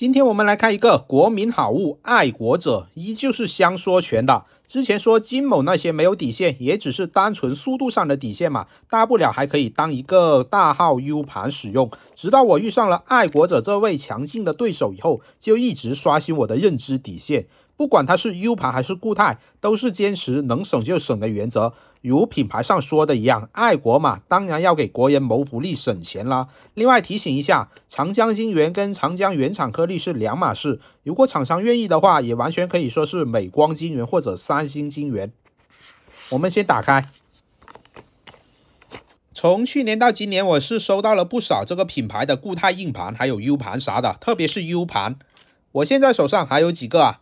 今天我们来看一个国民好物，爱国者依旧是香说全的。之前说金某那些没有底线，也只是单纯速度上的底线嘛，大不了还可以当一个大号 U 盘使用。直到我遇上了爱国者这位强劲的对手以后，就一直刷新我的认知底线。不管它是 U 盘还是固态，都是坚持能省就省的原则。如品牌上说的一样，爱国嘛，当然要给国人谋福利、省钱啦。另外提醒一下，长江金圆跟长江原厂颗粒是两码事。如果厂商愿意的话，也完全可以说是美光金圆或者三。三星金源，我们先打开。从去年到今年，我是收到了不少这个品牌的固态硬盘，还有 U 盘啥的，特别是 U 盘，我现在手上还有几个啊。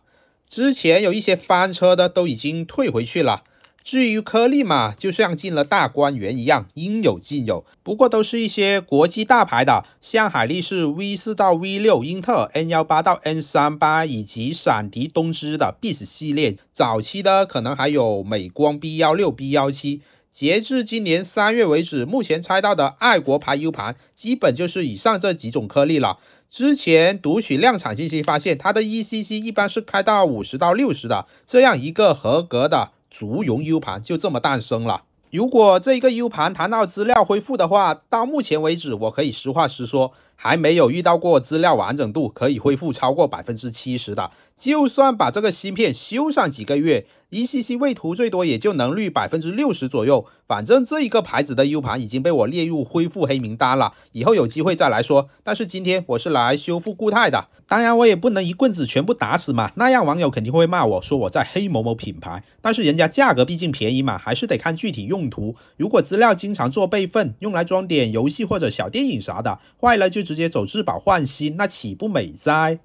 之前有一些翻车的，都已经退回去了。至于颗粒嘛，就像进了大观园一样，应有尽有。不过都是一些国际大牌的，像海力士 V 四到 V 六、英特尔 N 幺八到 N 三八，以及闪迪、东芝的 BIS 系列。早期的可能还有美光 B 幺六、B 幺七。截至今年三月为止，目前拆到的爱国牌 U 盘，基本就是以上这几种颗粒了。之前读取量产信息发现，它的 ECC 一般是开到五十到六十的，这样一个合格的。竹绒 U 盘就这么诞生了。如果这个 U 盘谈到资料恢复的话，到目前为止，我可以实话实说。还没有遇到过资料完整度可以恢复超过百分之七十的。就算把这个芯片修上几个月，ECC 位图最多也就能率百分之六十左右。反正这一个牌子的 U 盘已经被我列入恢复黑名单了，以后有机会再来说。但是今天我是来修复固态的，当然我也不能一棍子全部打死嘛，那样网友肯定会骂我说我在黑某某品牌。但是人家价格毕竟便宜嘛，还是得看具体用途。如果资料经常做备份，用来装点游戏或者小电影啥的，坏了就。直接走质保换新，那岂不美哉？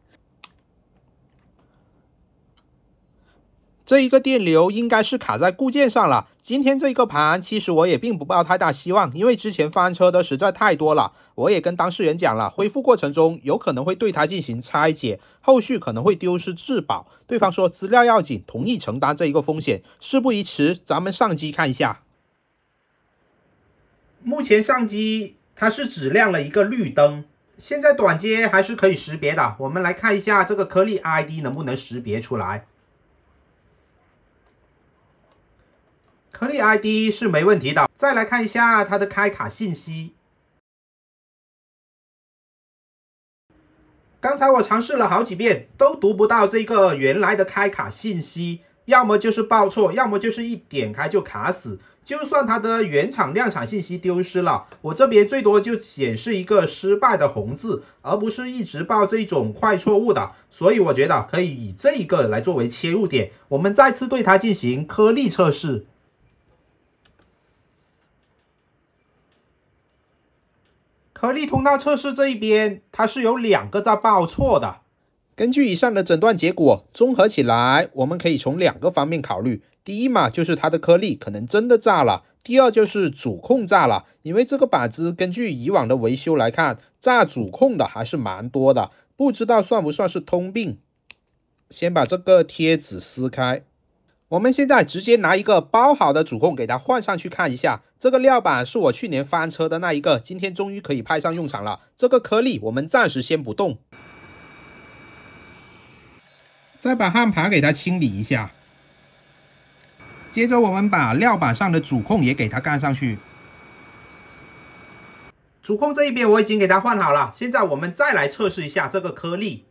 这一个电流应该是卡在固件上了。今天这一个盘，其实我也并不抱太大希望，因为之前翻车的实在太多了。我也跟当事人讲了，恢复过程中有可能会对它进行拆解，后续可能会丢失质保。对方说资料要紧，同意承担这一个风险。事不宜迟，咱们上机看一下。目前上机，它是只亮了一个绿灯。现在短接还是可以识别的，我们来看一下这个颗粒 ID 能不能识别出来。颗粒 ID 是没问题的，再来看一下它的开卡信息。刚才我尝试了好几遍，都读不到这个原来的开卡信息。要么就是报错，要么就是一点开就卡死。就算它的原厂量产信息丢失了，我这边最多就显示一个失败的红字，而不是一直报这种坏错误的。所以我觉得可以以这一个来作为切入点，我们再次对它进行颗粒测试。颗粒通道测试这一边，它是有两个在报错的。根据以上的诊断结果，综合起来，我们可以从两个方面考虑：第一嘛，就是它的颗粒可能真的炸了；第二就是主控炸了，因为这个板子根据以往的维修来看，炸主控的还是蛮多的，不知道算不算是通病。先把这个贴纸撕开，我们现在直接拿一个包好的主控给它换上去看一下。这个料板是我去年翻车的那一个，今天终于可以派上用场了。这个颗粒我们暂时先不动。再把焊盘给它清理一下，接着我们把料板上的主控也给它干上去。主控这一边我已经给它换好了，现在我们再来测试一下这个颗粒。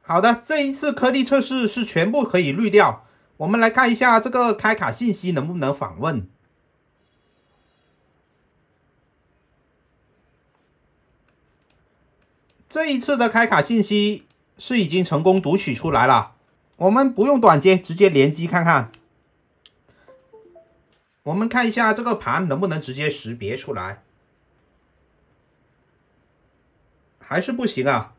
好的，这一次颗粒测试是全部可以滤掉。我们来看一下这个开卡信息能不能访问。这一次的开卡信息是已经成功读取出来了，我们不用短接，直接联机看看。我们看一下这个盘能不能直接识别出来，还是不行啊？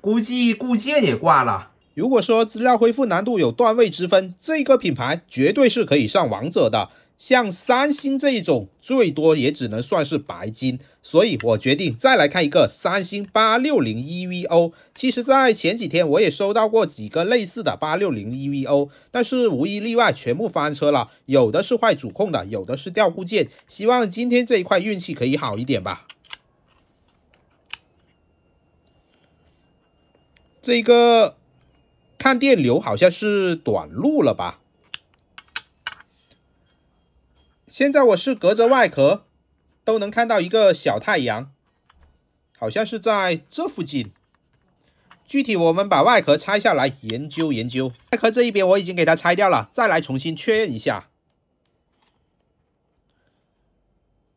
估计固件也挂了。如果说资料恢复难度有段位之分，这个品牌绝对是可以上王者的。像三星这一种，最多也只能算是白金，所以我决定再来看一个三星八六零 EVO。其实，在前几天我也收到过几个类似的八六零 EVO，但是无一例外，全部翻车了，有的是坏主控的，有的是掉固件。希望今天这一块运气可以好一点吧。这个看电流好像是短路了吧？现在我是隔着外壳都能看到一个小太阳，好像是在这附近。具体我们把外壳拆下来研究研究。外壳这一边我已经给它拆掉了，再来重新确认一下。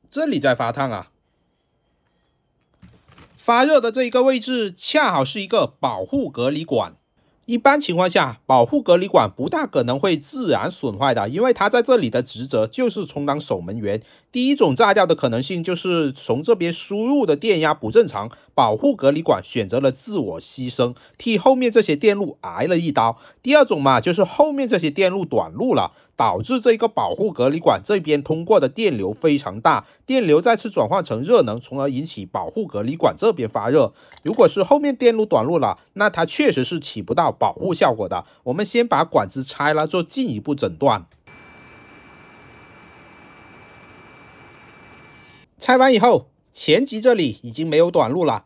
这里在发烫啊，发热的这一个位置恰好是一个保护隔离管。一般情况下，保护隔离管不大可能会自然损坏的，因为它在这里的职责就是充当守门员。第一种炸掉的可能性就是从这边输入的电压不正常，保护隔离管选择了自我牺牲，替后面这些电路挨了一刀。第二种嘛，就是后面这些电路短路了。导致这个保护隔离管这边通过的电流非常大，电流再次转换成热能，从而引起保护隔离管这边发热。如果是后面电路短路了，那它确实是起不到保护效果的。我们先把管子拆了，做进一步诊断。拆完以后，前级这里已经没有短路了，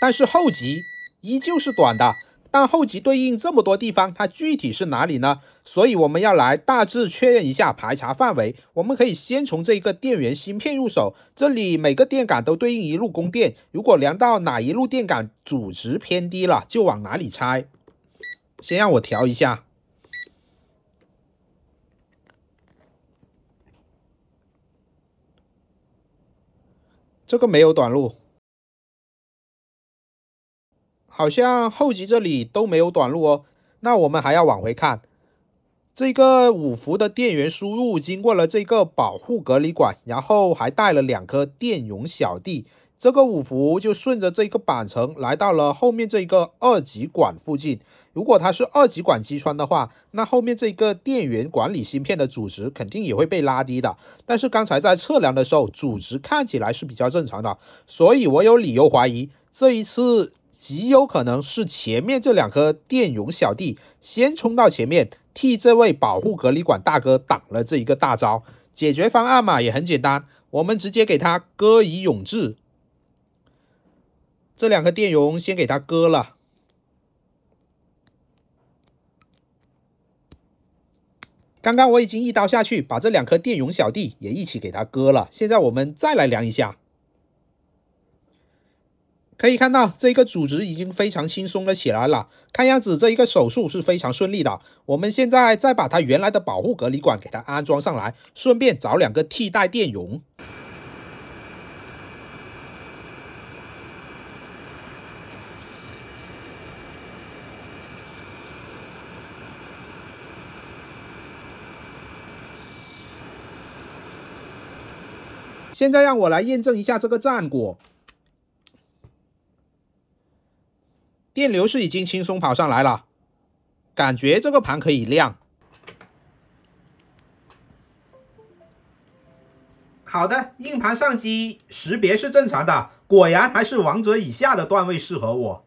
但是后级依旧是短的。但后级对应这么多地方，它具体是哪里呢？所以我们要来大致确认一下排查范围。我们可以先从这一个电源芯片入手，这里每个电感都对应一路供电。如果量到哪一路电感阻值偏低了，就往哪里拆。先让我调一下，这个没有短路。好像后级这里都没有短路哦，那我们还要往回看。这个五伏的电源输入经过了这个保护隔离管，然后还带了两颗电容小弟。这个五伏就顺着这个板层来到了后面这个二极管附近。如果它是二极管击穿的话，那后面这个电源管理芯片的阻值肯定也会被拉低的。但是刚才在测量的时候，阻值看起来是比较正常的，所以我有理由怀疑这一次。极有可能是前面这两颗电容小弟先冲到前面，替这位保护隔离管大哥挡了这一个大招。解决方案嘛，也很简单，我们直接给他割以永治。这两颗电容先给他割了。刚刚我已经一刀下去，把这两颗电容小弟也一起给他割了。现在我们再来量一下。可以看到，这个组织已经非常轻松了起来了。看样子，这一个手术是非常顺利的。我们现在再把它原来的保护隔离管给它安装上来，顺便找两个替代电容。现在让我来验证一下这个战果。电流是已经轻松跑上来了，感觉这个盘可以亮。好的，硬盘上机识别是正常的，果然还是王者以下的段位适合我。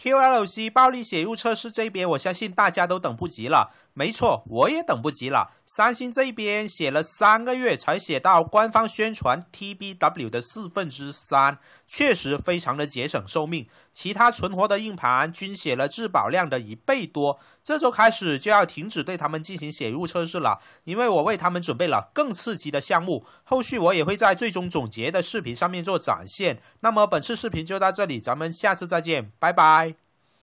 QLC 暴力写入测试这边，我相信大家都等不及了。没错，我也等不及了。三星这边写了三个月才写到官方宣传 TBW 的四分之三，确实非常的节省寿命。其他存活的硬盘均写了质保量的一倍多。这周开始就要停止对他们进行写入测试了，因为我为他们准备了更刺激的项目。后续我也会在最终总结的视频上面做展现。那么本次视频就到这里，咱们下次再见，拜拜。